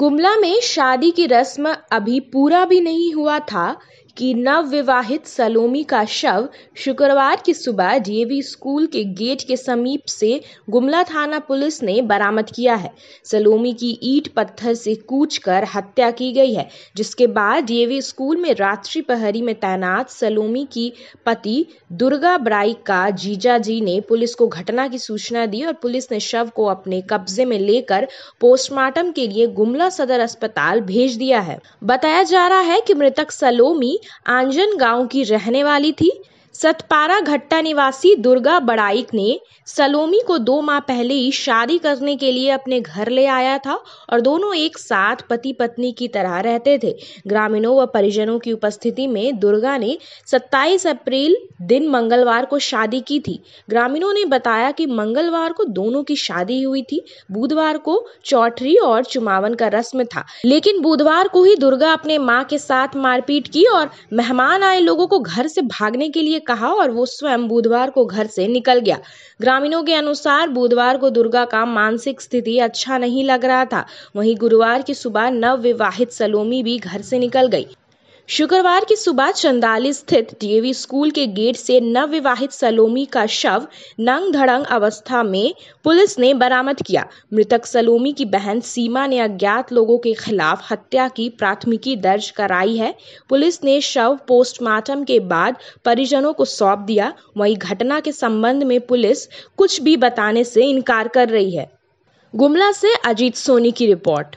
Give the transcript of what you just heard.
गुमला में शादी की रस्म अभी पूरा भी नहीं हुआ था की नवविवाहित सलोमी का शव शुक्रवार की सुबह डीएवी स्कूल के गेट के समीप से गुमला थाना पुलिस ने बरामद किया है सलोमी की ईट पत्थर से कूच कर हत्या की गई है जिसके बाद डीएवी स्कूल में रात्रि पहरी में तैनात सलोमी की पति दुर्गा ब्राई का जीजा जी ने पुलिस को घटना की सूचना दी और पुलिस ने शव को अपने कब्जे में लेकर पोस्टमार्टम के लिए गुमला सदर अस्पताल भेज दिया है बताया जा रहा है कि मृतक सलोमी आंजन गांव की रहने वाली थी सतपारा घट्टा निवासी दुर्गा बड़ाइक ने सलोमी को दो माह पहले ही शादी करने के लिए अपने घर ले आया था और दोनों एक साथ पति पत्नी की तरह रहते थे ग्रामीणों व परिजनों की उपस्थिति में दुर्गा ने 27 अप्रैल दिन मंगलवार को शादी की थी ग्रामीणों ने बताया कि मंगलवार को दोनों की शादी हुई थी बुधवार को चौटरी और चुमावन का रस्म था लेकिन बुधवार को ही दुर्गा अपने माँ के साथ मारपीट की और मेहमान आए लोगों को घर से भागने के लिए कहा और वो स्वयं बुधवार को घर से निकल गया ग्रामीणों के अनुसार बुधवार को दुर्गा का मानसिक स्थिति अच्छा नहीं लग रहा था वहीं गुरुवार की सुबह नवविवाहित सलोमी भी घर से निकल गई शुक्रवार की सुबह चंदाली स्थित डीएवी स्कूल के गेट से नवविवाहित सलोमी का शव नंग धड़ंग अवस्था में पुलिस ने बरामद किया मृतक सलोमी की बहन सीमा ने अज्ञात लोगों के खिलाफ हत्या की प्राथमिकी दर्ज कराई है पुलिस ने शव पोस्टमार्टम के बाद परिजनों को सौंप दिया वहीं घटना के संबंध में पुलिस कुछ भी बताने से इनकार कर रही है गुमला से अजीत सोनी की रिपोर्ट